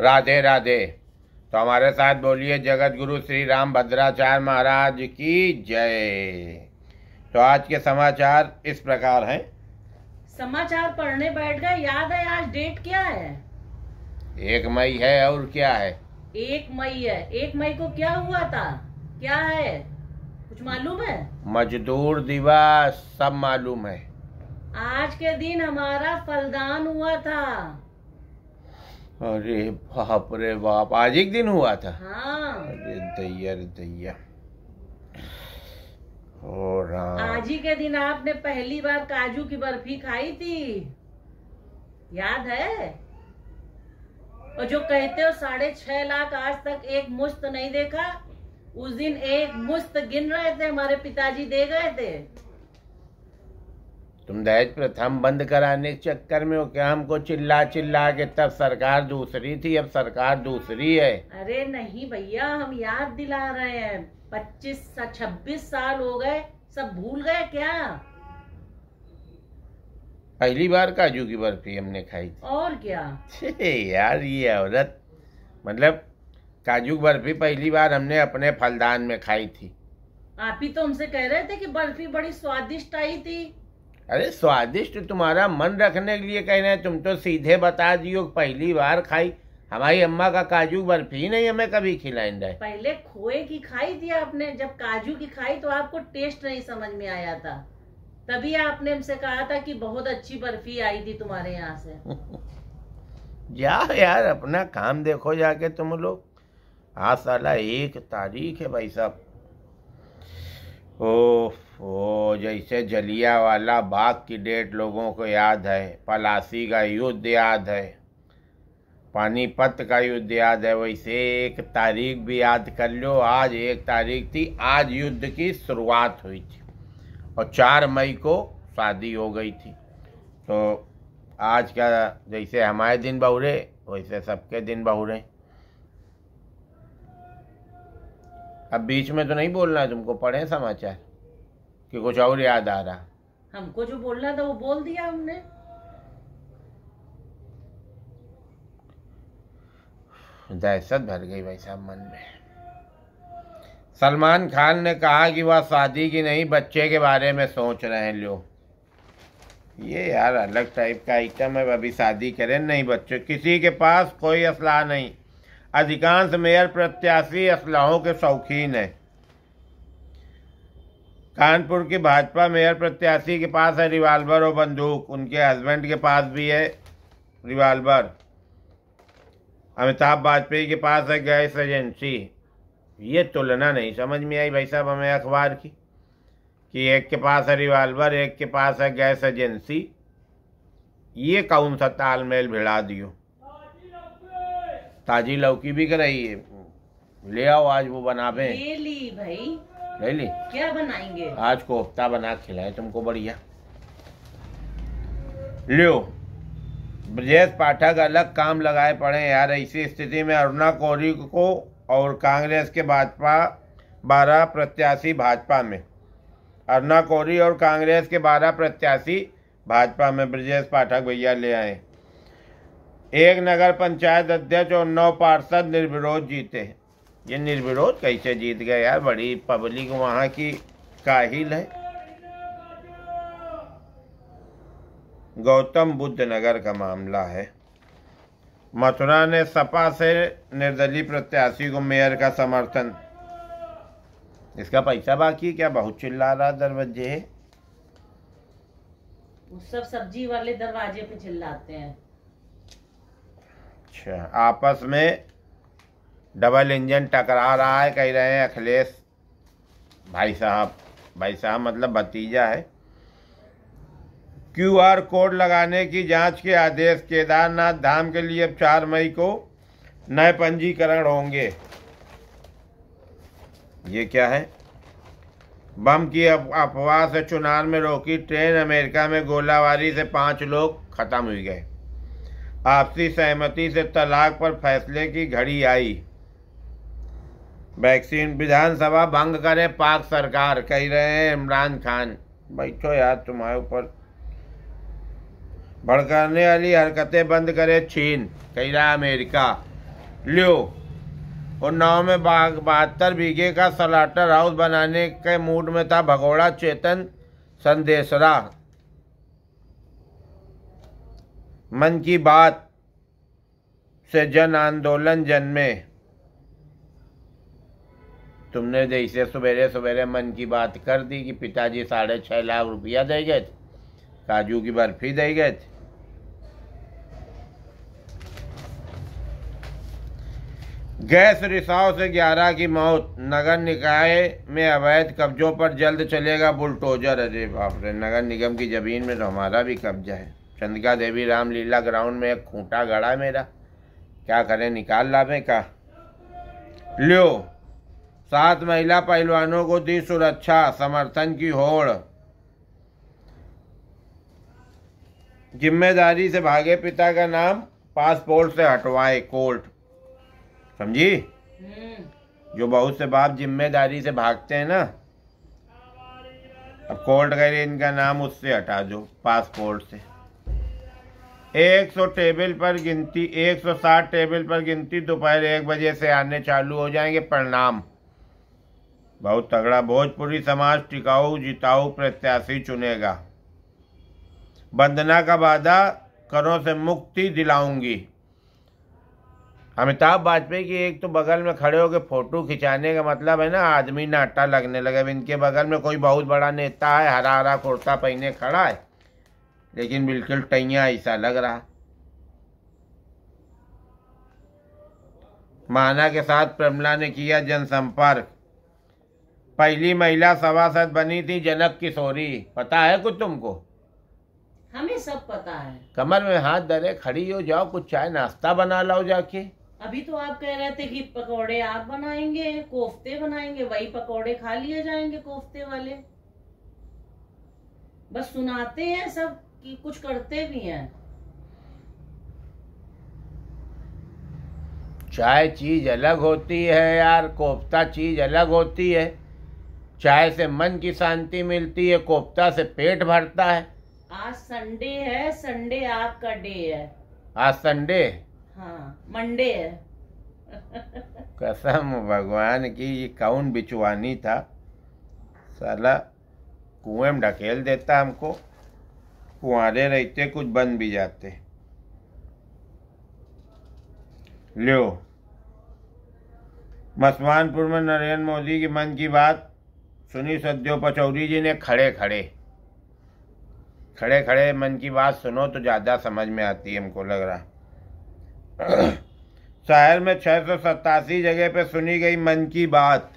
राधे राधे तो हमारे साथ बोलिए जगत गुरु श्री राम भद्राचार्य महाराज की जय तो आज के समाचार इस प्रकार हैं समाचार पढ़ने बैठ गए याद है आज डेट क्या है एक मई है और क्या है एक मई है एक मई को क्या हुआ था क्या है कुछ मालूम है मजदूर दिवस सब मालूम है आज के दिन हमारा फलदान हुआ था अरे बाप रे बाप आज एक दिन हुआ था हाँ। अरे दैया रे दैया आज ही के दिन आपने पहली बार काजू की बर्फी खाई थी याद है और जो कहते हो साढ़े छह लाख आज तक एक मुश्त नहीं देखा उस दिन एक मुश्त गिन रहे थे हमारे पिताजी दे गए थे तुम दहेज प्रथम बंद कराने के चक्कर में हो क्या हमको चिल्ला चिल्ला के तब सरकार दूसरी थी अब सरकार दूसरी है अरे नहीं भैया हम याद दिला रहे हैं पच्चीस सा छब्बीस साल हो गए सब भूल गए क्या पहली बार काजू की बर्फी हमने खाई थी और क्या यार ये औरत मतलब काजू की बर्फी पहली बार हमने अपने फलदान में खाई थी आप ही तो हमसे कह रहे थे कि बर्फी बड़ी स्वादिष्ट आई थी अरे स्वादिष्ट तुम्हारा मन रखने के लिए कह रहे हैं तुम तो सीधे बता दियो पहली बार खाई हमारी अम्मा का काजू बर्फी नहीं हमें कभी खिलाई पहले खोए की खाई थी आपने जब काजू की खाई तो आपको टेस्ट नहीं समझ में आया था तभी आपने हमसे कहा था कि बहुत अच्छी बर्फी आई थी तुम्हारे यहाँ से जाओ यार अपना काम देखो जाके तुम लोग आ साला एक तारीख है भाई साहब ओ ओ जैसे जलिया वाला बाग की डेट लोगों को याद है पलासी का युद्ध याद है पानीपत का युद्ध याद है वैसे एक तारीख भी याद कर लो आज एक तारीख थी आज युद्ध की शुरुआत हुई थी और चार मई को शादी हो गई थी तो आज का जैसे हमारे दिन बहुरे वैसे सबके दिन बहुरे अब बीच में तो नहीं बोलना है तुमको पढ़े समाचार कि कुछ और याद आ रहा हमको जो बोलना था वो बोल दिया हमने दहशत भर गई भाई साहब मन में सलमान खान ने कहा कि वह शादी की नहीं बच्चे के बारे में सोच रहे हैं लोग ये यार अलग टाइप का आइटम है अभी शादी करें नहीं बच्चे किसी के पास कोई असलाह नहीं अधिकांश मेयर प्रत्याशी असलाहों के शौकीन हैं कानपुर की भाजपा मेयर प्रत्याशी के पास है रिवाल्वर और बंदूक उनके हस्बैंड के पास भी है रिवाल्वर अमिताभ वाजपेयी के पास है गैस एजेंसी ये तुलना नहीं समझ में आई भाई साहब हमें अखबार की कि एक के पास है रिवाल्वर एक के पास है गैस एजेंसी ये कौन सा तालमेल भिड़ा दियो ताजी लौकी भी है ले आओ आज वो बना ले ली भाई ले ली क्या बनाएंगे आज कोफ्ता बना खिलाए तुमको बढ़िया लियो ब्रजेश पाठक अलग काम लगाए पड़े यार ऐसी स्थिति में अरुणा कोहली को और कांग्रेस के भाजपा बारह प्रत्याशी भाजपा में अरुणा कोहली और कांग्रेस के बारह प्रत्याशी भाजपा में ब्रजेश पाठक भैया ले आए एक नगर पंचायत अध्यक्ष और नौ पार्षद निर्विरोध जीते हैं ये निर्विरोध कैसे जीत गए यार बड़ी पब्लिक वहाँ की काहिल है गौतम बुद्ध नगर का मामला है मथुरा ने सपा से निर्दलीय प्रत्याशी को मेयर का समर्थन इसका पैसा बाकी क्या बहुत चिल्ला रहा दरवाजे सब सब्जी वाले दरवाजे पे चिल्लाते हैं अच्छा आपस में डबल इंजन टकरा रहा है कह रहे हैं अखिलेश भाई साहब भाई साहब मतलब भतीजा है क्यूआर कोड लगाने की जांच के आदेश केदारनाथ धाम के लिए अब चार मई को नए पंजीकरण होंगे ये क्या है बम की अफवाह से चुनाव में रोकी ट्रेन अमेरिका में गोलाबारी से पांच लोग खत्म हुई गए आपसी सहमति से तलाक पर फैसले की घड़ी आई वैक्सीन विधानसभा भंग करें पाक सरकार कह रहे हैं इमरान खान बैठो यार तुम्हारे ऊपर भड़काने वाली हरकतें बंद करे चीन कह रहा अमेरिका लियो उन्नाव में बहत्तर बीघे का सलाटर हाउस बनाने के मूड में था भगोड़ा चेतन संदेशरा मन की बात से जन आंदोलन जन्मे तुमने जैसे तो सवेरे सवेरे मन की बात कर दी कि पिताजी साढ़े छः लाख रुपया दे गए थे काजू की बर्फी दे गए थे गैस रिसाव से ग्यारह की मौत नगर निकाय में अवैध कब्जों पर जल्द चलेगा बुलटोजर अरे बाप रे नगर निगम की जमीन में तो हमारा भी कब्जा है चंदिका देवी रामलीला ग्राउंड में एक खूंटा गड़ा मेरा क्या करें निकाल लावे का लियो सात महिला पहलवानों को दी सुरक्षा समर्थन की होड़ जिम्मेदारी से भागे पिता का नाम पासपोर्ट से हटवाए कोर्ट समझी जो बहुत से बाप जिम्मेदारी से भागते हैं ना अब कोर्ट रही इनका नाम उससे हटा दो पासपोर्ट से 100 टेबल पर गिनती 160 टेबल पर गिनती दोपहर एक बजे से आने चालू हो जाएंगे परिणाम बहुत तगड़ा भोजपुरी समाज टिकाऊ जिताऊ प्रत्याशी चुनेगा वंदना का वादा करों से मुक्ति दिलाऊंगी अमिताभ वाजपेयी की एक तो बगल में खड़े होकर फोटो खिंचाने का मतलब है ना आदमी नाटा लगने लगे इनके बगल में कोई बहुत बड़ा नेता है हरा हरा कुर्ता पहने खड़ा है लेकिन बिल्कुल टैया ऐसा लग रहा माना के साथ प्रमला ने किया जनसंपर्क पहली महिला सभासद बनी थी जनक किशोरी पता है कुछ तुमको हमें सब पता है कमर में हाथ डरे खड़ी हो जाओ कुछ चाय नाश्ता बना लाओ जाके अभी तो आप कह रहे थे कि पकोड़े आप बनाएंगे कोफ्ते बनाएंगे वही पकोड़े खा लिए जाएंगे कोफ्ते वाले बस सुनाते हैं सब कि कुछ करते भी हैं चाय चीज अलग होती है यार कोफ्ता चीज अलग होती है चाय से मन की शांति मिलती है कोफ्ता से पेट भरता है आज संडे है संडे आपका डे है आज संडे हाँ मंडे है कसम भगवान की ये कौन बिचवानी था साला कुएं ढकेल देता हमको कुआरे रहते कुछ बन भी जाते लो मसवानपुर में नरेंद्र मोदी की मन की बात सुनी सद्यो पचौरी जी ने खड़े खड़े खड़े खड़े मन की बात सुनो तो ज़्यादा समझ में आती है हमको लग रहा शहर में छः सौ सतासी जगह पे सुनी गई मन की बात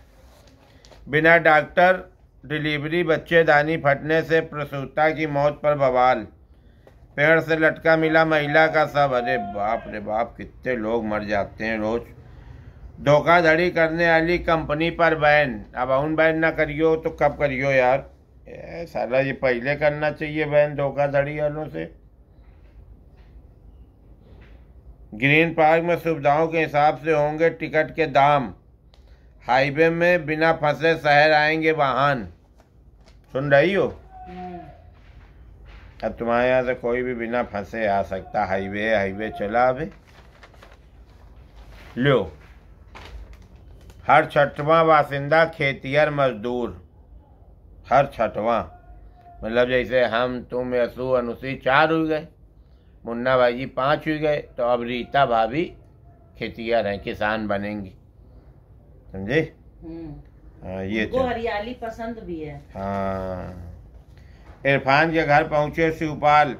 बिना डॉक्टर डिलीवरी बच्चेदानी फटने से प्रसूता की मौत पर बवाल पेड़ से लटका मिला महिला का सब अरे बाप रे बाप कितने लोग मर जाते हैं रोज धोखाधड़ी करने वाली कंपनी पर बैन अब उन बैन ना करियो तो कब करियो यार साला ये पहले करना चाहिए बैन धोखाधड़ी वालों से ग्रीन पार्क में सुविधाओं के हिसाब से होंगे टिकट के दाम हाईवे में बिना फंसे शहर आएंगे वाहन सुन रही हो हम्म। अब तुम्हारे यहाँ से कोई भी बिना फंसे आ सकता हाईवे हाईवे चला अभी लो हर छठवां बासिंदा खेतियर मजदूर हर छठवां मतलब जैसे हम तुम यसु अनुसी चार हुई गए मुन्ना भाई जी पाँच हुई गए तो अब रीता भाभी खेतियर हैं किसान बनेंगी समझे हम्म। हाँ, ये तो हरियाली पसंद भी है हाँ इरफान के घर पहुंचे शिवपाल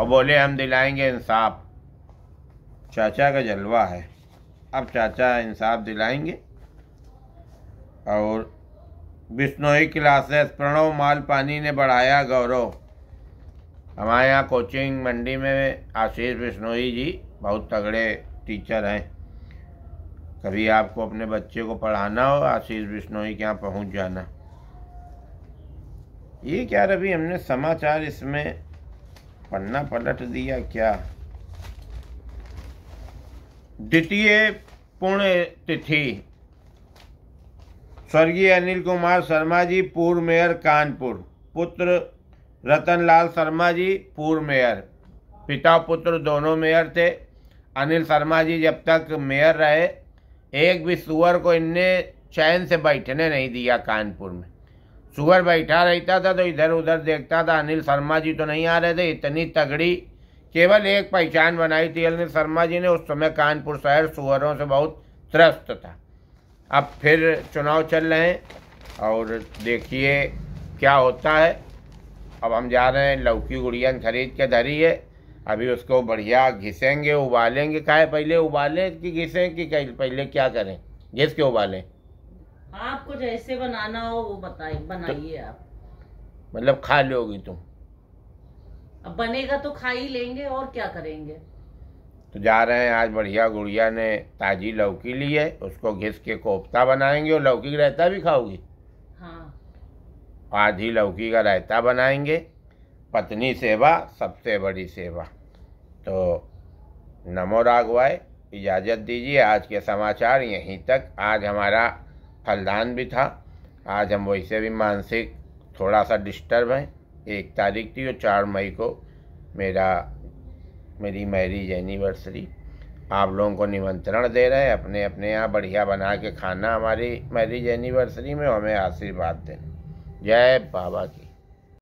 और बोले हम दिलाएंगे इंसाफ चाचा का जलवा है अब चाचा इंसाफ दिलाएंगे और बिश्नोई क्लासेस प्रणव माल पानी ने बढ़ाया गौरव हमारे यहाँ कोचिंग मंडी में आशीष बिश्नोई जी बहुत तगड़े टीचर हैं कभी आपको अपने बच्चे को पढ़ाना हो आशीष बिश्नोई के यहाँ पहुँच जाना ये क्या रवि हमने समाचार इसमें पन्ना पलट दिया क्या द्वितीय पुण्य तिथि स्वर्गीय अनिल कुमार शर्मा जी पूर्व मेयर कानपुर पुत्र रतनलाल शर्मा जी पूर्व मेयर पिता पुत्र दोनों मेयर थे अनिल शर्मा जी जब तक मेयर रहे एक भी सुअर को इनने चैन से बैठने नहीं दिया कानपुर में सुअर बैठा रहता था तो इधर उधर देखता था अनिल शर्मा जी तो नहीं आ रहे थे इतनी तगड़ी केवल एक पहचान बनाई थी अनिल शर्मा जी ने उस समय कानपुर शहर सुअरों से बहुत त्रस्त था अब फिर चुनाव चल रहे हैं और देखिए क्या होता है अब हम जा रहे हैं लौकी गुड़ियान खरीद के धरी है अभी उसको बढ़िया घिसेंगे उबालेंगे खाए पहले उबाले कि घिसें कि पहले क्या करें घिस के उबालें आपको जैसे बनाना हो वो बताइए बनाइए तो, आप मतलब खा लोगी तुम अब बनेगा तो खा ही लेंगे और क्या करेंगे तो जा रहे हैं आज बढ़िया गुड़िया ने ताजी लौकी ली है उसको घिस के कोफ्ता बनाएंगे और लौकी का रायता भी खाओगी हाँ आधी लौकी का रायता बनाएंगे पत्नी सेवा सबसे बड़ी सेवा तो नमो राघवाय इजाज़त दीजिए आज के समाचार यहीं तक आज हमारा फलदान भी था आज हम वैसे भी मानसिक थोड़ा सा डिस्टर्ब हैं एक तारीख थी और चार मई को मेरा मेरी मैरिज एनिवर्सरी आप लोगों को निमंत्रण दे रहे हैं अपने अपने यहाँ बढ़िया बना के खाना हमारी मैरिज एनिवर्सरी में हमें आशीर्वाद देना जय बाबा की